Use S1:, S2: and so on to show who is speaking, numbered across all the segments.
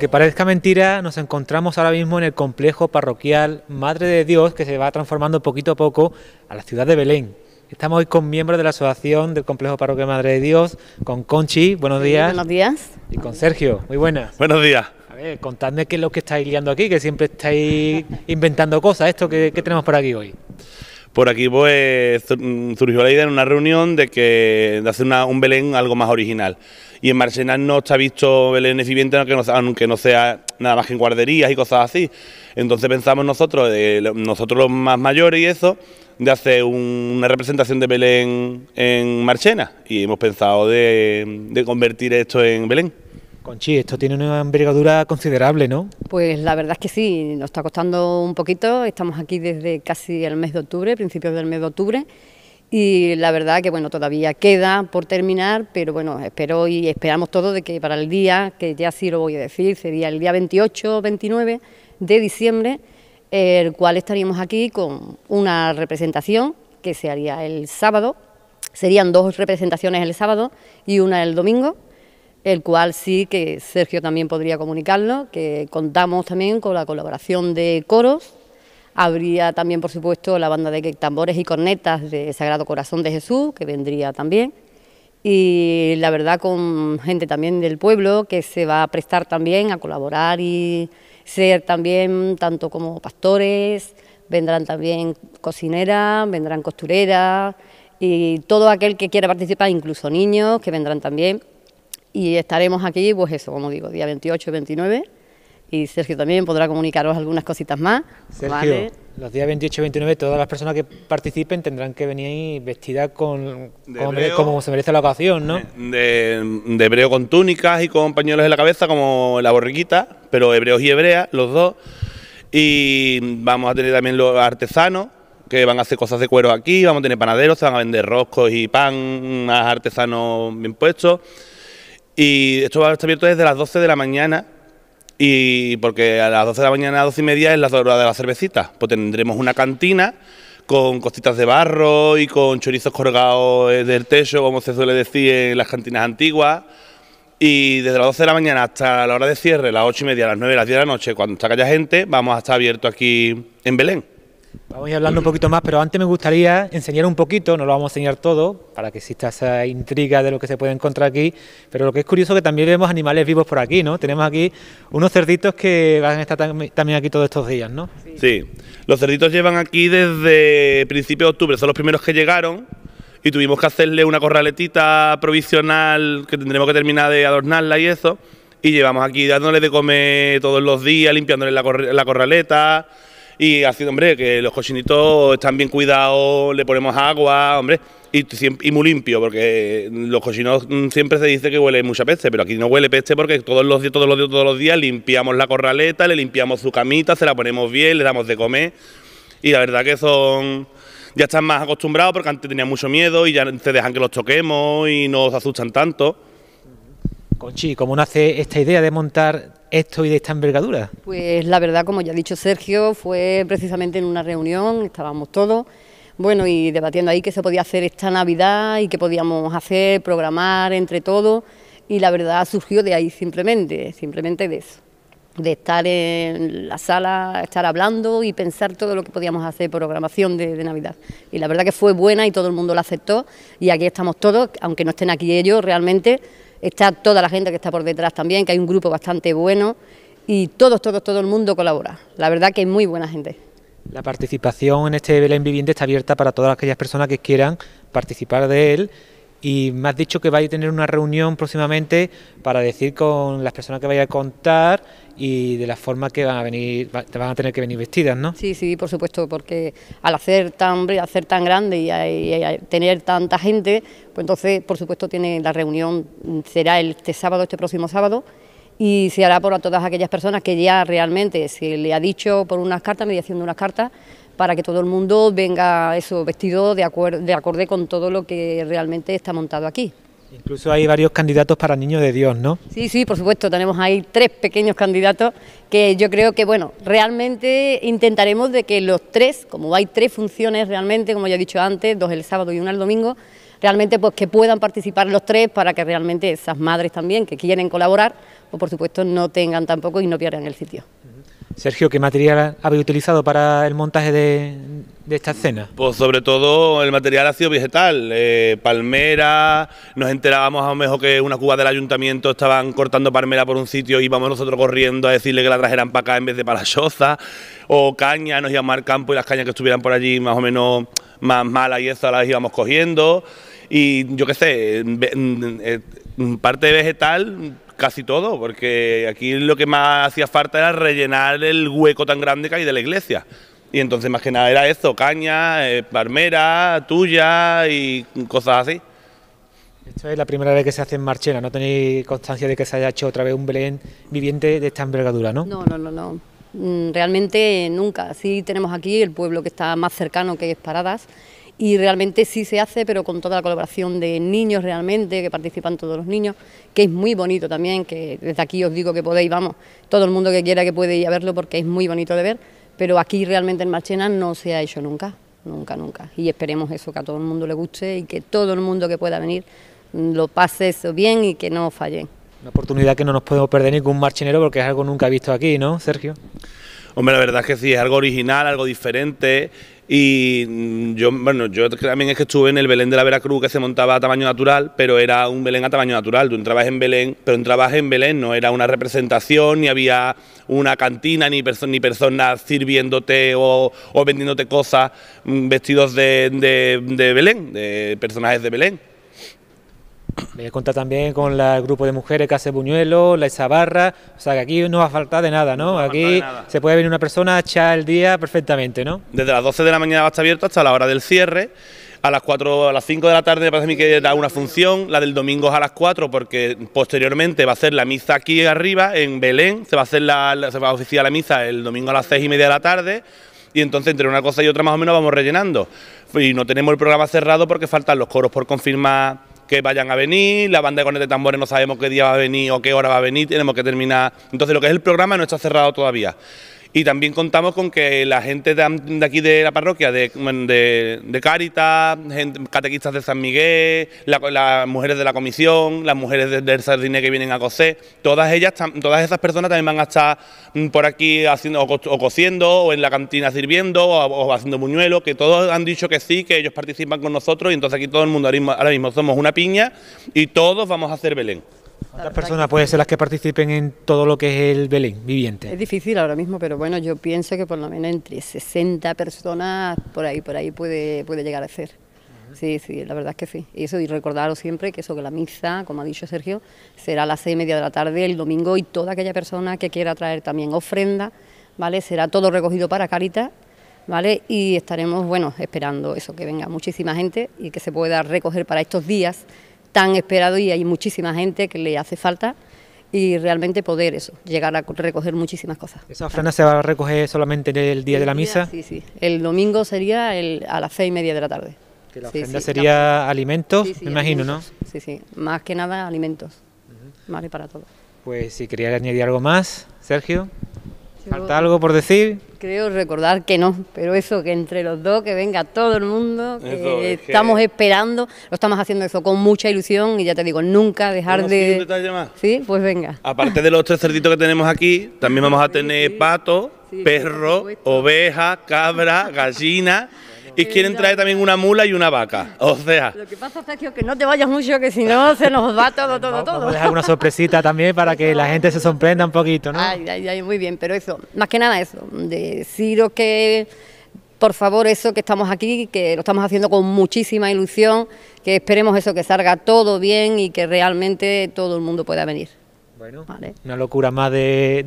S1: Que parezca mentira, nos encontramos ahora mismo en el complejo parroquial Madre de Dios que se va transformando poquito a poco a la ciudad de Belén. Estamos hoy con miembros de la asociación del complejo parroquial Madre de Dios, con Conchi, buenos días. buenos días. Y con Sergio, muy buenas. Buenos días. A ver, contadme qué es lo que estáis liando aquí, que siempre estáis inventando cosas, esto que, tenemos por aquí hoy
S2: por aquí pues mm, surgió la idea en una reunión de que de hacer un Belén algo más original. Y en Marchena no está visto Belén y aunque no, aunque no sea nada más que en guarderías y cosas así. Entonces pensamos nosotros, eh, nosotros los más mayores y eso, de hacer una representación de Belén en Marchena y hemos pensado de convertir esto en Belén.
S1: Conchi, esto tiene una envergadura considerable, ¿no?
S3: Pues la verdad es que sí, nos está costando un poquito, estamos aquí desde casi el mes de octubre, principios del mes de octubre, y la verdad que bueno, todavía queda por terminar, pero bueno, espero y esperamos todo de que para el día, que ya sí lo voy a decir, sería el día 28 o 29 de diciembre, el cual estaríamos aquí con una representación que se haría el sábado, serían dos representaciones el sábado y una el domingo, el cual sí que Sergio también podría comunicarlo, que contamos también con la colaboración de coros, habría también por supuesto la banda de tambores y cornetas de Sagrado Corazón de Jesús, que vendría también, y la verdad con gente también del pueblo que se va a prestar también a colaborar y ser también tanto como pastores, vendrán también cocineras, vendrán costureras y todo aquel que quiera participar, incluso niños que vendrán también. Y estaremos aquí, pues eso, como digo, día 28 y 29. Y Sergio también podrá comunicaros algunas cositas más. Sergio,
S1: los días 28 y 29 todas las personas que participen tendrán que venir vestidas con, como se merece la ocasión, ¿no?
S2: De, hebreo con túnicas y con pañuelos en la cabeza como la borriquita, pero hebreos y hebreas, los dos. Y vamos a tener también los artesanos que van a hacer cosas de cuero aquí, vamos a tener panaderos, se van a vender roscos y pan, más artesanos bien puestos. Y esto va a estar abierto desde las 12 de la mañana y porque a las 12 de la mañana, a 12 y media es la hora de la cervecita Pues tendremos una cantina con costitas de barro y con chorizos colgados eh, del techo, como se suele decir en las cantinas antiguas. Y desde las 12 de la mañana hasta la hora de cierre, las 8 y media, las 9, las 10 de la noche, cuando está haya gente, vamos a estar abierto aquí en Belén.
S1: Vamos a ir hablando un poquito más, pero antes me gustaría enseñar un poquito, no lo vamos a enseñar todo, para que exista esa intriga de lo que se puede encontrar aquí, pero lo que es curioso es que también vemos animales vivos por aquí, ¿no? Tenemos aquí unos cerditos que van a estar también aquí todos estos días, ¿no?
S2: Sí, los cerditos llevan aquí desde principios de octubre, son los primeros que llegaron y tuvimos que hacerle una corraletita provisional que tendremos que terminar de adornarla y eso, y llevamos aquí dándole de comer todos los días, ...limpiándole la corraleta y sido, hombre, que los cochinitos están bien cuidados, le ponemos agua, hombre, y, muy limpio, porque los cochinos mm, siempre se dice que huele mucha peste, pero aquí no huele peste porque todos los días, todos los todos los días limpiamos la corraleta, le limpiamos su camita, se la ponemos bien, le damos de comer, y la verdad que son ya están más acostumbrados porque antes tenían mucho miedo y ya se dejan que los toquemos y no os asustan tanto.
S1: Conchi, ¿cómo nace esta idea de montar esto y de esta envergadura?
S3: Pues la verdad, como ya ha dicho Sergio, fue precisamente en una reunión, estábamos todos, bueno, y debatiendo ahí qué se podía hacer esta Navidad y qué podíamos hacer, programar entre todos, y la verdad surgió de ahí simplemente, simplemente de eso de estar en la sala, estar hablando y pensar todo lo que podíamos hacer, programación de, de, Navidad. Y la verdad que fue buena y todo el mundo la aceptó y aquí estamos todos, aunque no estén aquí ellos, realmente está toda la gente que está por detrás también, que hay un grupo bastante bueno y todos, todos, todo el mundo colabora. La verdad que es muy buena gente.
S1: La participación en este Belén Viviente está abierta para todas aquellas personas que quieran participar de él y me has dicho que vais a tener una reunión próximamente para decir con las personas que vais a contar y de la
S3: forma que van a venir, te van a tener que venir vestidas, ¿no? Sí, sí, por supuesto, porque al hacer tan, hacer tan grande y, tener tanta gente, pues entonces, por supuesto, tiene la reunión mm, será este sábado, este próximo sábado. Y se hará por todas aquellas personas que ya realmente se le ha dicho por unas cartas, mediación de unas cartas, para que todo el mundo venga eso vestido de, acuerdo, de acorde con todo lo que realmente está montado aquí.
S1: Incluso hay varios candidatos para Niños de Dios, ¿no?
S3: Sí, sí, por supuesto, tenemos ahí tres pequeños candidatos que yo creo que, bueno, realmente intentaremos de que los tres, como hay tres funciones realmente, como ya he dicho antes, dos el sábado y una el domingo, realmente pues que puedan participar los tres para que realmente esas madres también que quieren colaborar, pues por supuesto no tengan tampoco y no pierdan el sitio.
S1: Sergio, ¿qué material habéis utilizado para el montaje de, esta escena?
S2: Pues sobre todo el material ha sido vegetal, eh, palmera, nos enterábamos a lo mejor que una cuba del ayuntamiento estaban cortando palmera por un sitio y íbamos nosotros corriendo a decirle que la trajeran para acá en vez de para la choza, o caña, nos íbamos al campo y las cañas que estuvieran por allí más o menos más malas y esas las íbamos cogiendo y yo qué sé, mm, eh, mm, parte vegetal Casi todo, porque aquí lo que más hacía falta era rellenar el hueco tan grande que hay de la iglesia. Y entonces más que nada era esto caña, eh, palmera, tuya y cosas así.
S1: Esto es la primera vez que se hace en Marchena, no tenéis constancia de que se haya hecho otra vez un Belén viviente de esta envergadura, ¿no? No,
S3: no, no, no. Mm, realmente nunca. Sí tenemos aquí el pueblo que está más cercano, que es Paradas, y realmente sí se hace, pero con toda la colaboración de niños realmente, que participan todos los niños, que es muy bonito también, que desde aquí os digo que podéis, vamos, todo el mundo que quiera que puede ir a verlo porque es muy bonito de ver, pero aquí realmente en Marchena no se ha hecho nunca, nunca, nunca. Y esperemos eso, que a todo el mundo le guste y que todo el mundo que pueda venir lo pase eso bien y que no falle. Una oportunidad
S1: que no nos podemos perder ningún marchinero porque es algo nunca visto aquí, ¿no,
S2: Sergio? Hombre, la verdad es que sí, es algo original, algo diferente y yo, bueno, yo también es que estuve en el Belén de la Veracruz que se montaba a tamaño natural, pero era un Belén a tamaño natural. Tú entrabas en Belén, pero entrabas en Belén, no era una representación, ni había una cantina, ni, ni personas sirviéndote o, vendiéndote cosas mm, vestidos de, de, de Belén, de personajes de Belén
S1: conta cuenta también con el grupo de mujeres que hace Buñuelo, la Isabarra, o sea que aquí no va a faltar de nada, ¿no? aquí se puede venir una persona a echar el día perfectamente, ¿no?
S2: Desde las 12 de la mañana va a estar abierto hasta la hora del cierre. A las 4, a las 5 de la tarde parece mí que da una función, la del domingo es a las 4 porque posteriormente va a ser la misa aquí arriba en Belén, se va a hacer la, se va a oficiar la misa el domingo a las 6 y media de la tarde y entonces entre una cosa y otra más o menos vamos rellenando. Y no tenemos el programa cerrado porque faltan los coros por confirmar que vayan a venir, la banda de este de tambores no sabemos qué día va a venir o qué hora va a venir, tenemos que terminar. Entonces lo que es el programa no está cerrado todavía. Y también contamos con que la gente de aquí de la parroquia, de, de, Cáritas, catequistas de San Miguel, las mujeres de la comisión, las mujeres del de Sardine que vienen a coser, todas ellas, todas esas personas también van a estar mm, por aquí haciendo o, o cociendo, o en la cantina sirviendo, o, haciendo muñuelo, que todos han dicho que sí, que ellos participan con nosotros, y entonces aquí todo el mundo ahora mismo somos una piña y todos vamos a hacer Belén.
S3: ¿Cuántas
S1: personas pueden ser las que participen en todo lo que es el Belén viviente?
S3: Es difícil ahora mismo, pero bueno, yo pienso que por lo menos entre 60 personas por ahí, por ahí puede, puede llegar a ser. Sí, sí, la verdad es que sí. Y eso, y recordaros siempre que eso, que la misa, como ha dicho Sergio, será a las seis y media de la tarde el domingo y toda aquella persona que quiera traer también ofrenda, ¿vale? Será todo recogido para Caritas ¿vale? Y estaremos, bueno, esperando eso, que venga muchísima gente y que se pueda recoger para estos días tan esperado y hay muchísima gente que le hace falta y realmente poder eso, llegar a recoger muchísimas cosas. ¿Esa ofrenda se
S1: va a recoger solamente en el día de la misa? sí, sí.
S3: El domingo sería a las seis y media de la tarde. Que la ofrenda sería
S1: alimentos, me imagino, ¿no?
S3: Sí, sí, más que nada alimentos, vale para todo.
S1: Pues si quería añadir algo más, Sergio. ¿Falta algo por decir?
S3: Creo recordar que no, pero eso, que entre los dos, que venga todo el mundo, que estamos esperando, lo estamos haciendo eso con mucha ilusión y ya te digo, nunca dejar de... Sí, pues venga.
S2: Aparte de los tres cerditos que tenemos aquí, también vamos a tener pato, perro, oveja, cabra, gallina y quieren traer también una mula y una vaca. O sea. Lo
S3: que pasa, Sergio, que no te vayas mucho, que si no se nos va todo, todo, todo. Vamos a dejar una
S1: sorpresita también para que la gente se sorprenda un poquito, ¿no?
S3: Ay, ay, ay, muy bien, pero eso, más que nada eso, deciros que por favor eso que estamos aquí, que lo estamos haciendo con muchísima ilusión, que esperemos eso que salga todo bien y que realmente todo el mundo pueda venir. Bueno,
S1: una locura más de,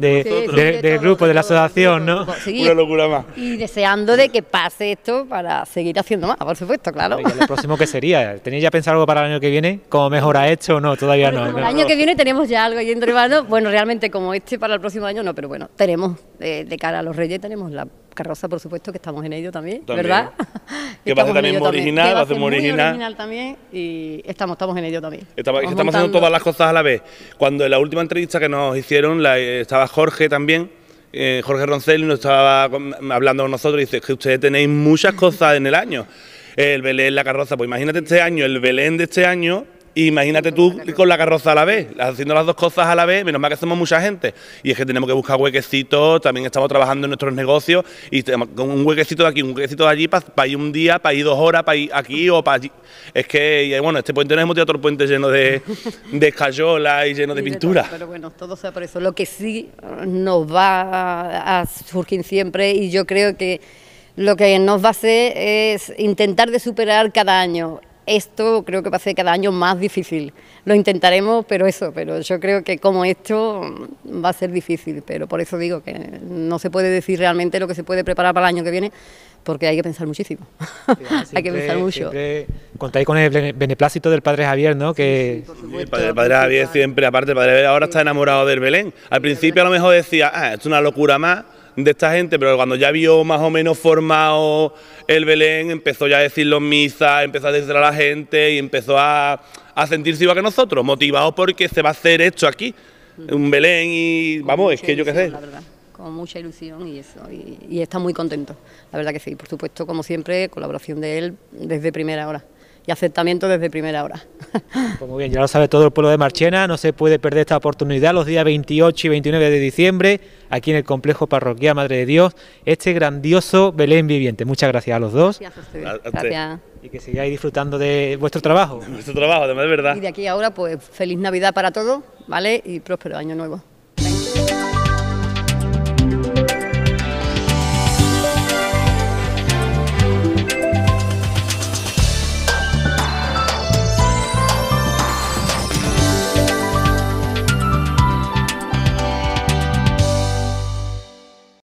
S1: grupo, de la asociación, ¿no? Una locura más.
S3: Y deseando de que pase esto para seguir haciendo más, por supuesto, claro. y el
S1: próximo que sería, ¿tenéis ya pensado algo para el año que viene? ¿Cómo mejora esto o no? Todavía no. El año que viene
S3: tenemos ya algo yendo Bueno, realmente como este para el próximo año no, pero bueno, tenemos eh, de cara a los Reyes tenemos la Carroza, por supuesto, que estamos en ello también, ¿verdad? Que va a ser también muy original, va a ser muy original. también y estamos, estamos en ello también. estamos, haciendo
S2: todas las cosas a la vez. Cuando en la última entrevista que nos hicieron eh, estaba Jorge también, eh, Jorge Roncel nos estaba hablando con nosotros y dice que ustedes tenéis muchas cosas en el año. El Belén, la carroza, pues imagínate este año, el Belén de este año Imagínate tú con la carroza a la vez, haciendo las dos cosas a la vez, menos mal que somos mucha gente. Y es que tenemos que buscar huequecitos, también estamos trabajando en nuestros negocios y con un huequecito de aquí, un huequecito de allí, para ir un día, para ir dos horas, para ir aquí o para allí. Es que, eh, bueno, este puente no es motivo... ...de otro puente lleno de, de escayola y lleno de pintura. pero
S3: bueno, todo sea por eso. Lo que sí eh, nos va a surgir siempre y yo creo que lo que nos va a hacer es intentar de superar cada año esto creo que va a ser cada año más difícil. Lo intentaremos, pero eso, pero yo creo que como esto mm, va a ser difícil, pero por eso digo que no se puede decir realmente lo que se puede preparar para el año que viene, porque hay que pensar muchísimo. hay que pensar mucho.
S1: Contáis con el beneplácito del padre Javier, ¿no? Que...
S2: el, padre, Javier siempre, aparte, el padre Javier ahora está enamorado del Belén. Al principio a lo mejor decía, ah, esto es una locura más de esta gente, pero cuando ya vio más o menos formado el Belén, empezó ya a decir los misas... empezó a decir a la gente y empezó a, a sentirse igual que nosotros, motivado porque se va a hacer esto aquí, un Belén y vamos, es que yo qué sé.
S3: verdad. Con mucha ilusión y eso, y está muy contento, la verdad que sí, por supuesto, como siempre, colaboración de él desde primera hora y aceptamiento desde primera hora.
S1: Pues muy bien, ya lo sabe todo el pueblo de Marchena, no se puede perder esta oportunidad los días 28 y 29 de diciembre, aquí en el complejo parroquial Madre de Dios, este grandioso Belén viviente. Muchas gracias a los dos.
S2: Gracias.
S1: Y que sigáis disfrutando de vuestro trabajo. De vuestro trabajo, además de verdad. Y
S3: de aquí ahora, pues feliz Navidad para todos, ¿vale? Y próspero año nuevo.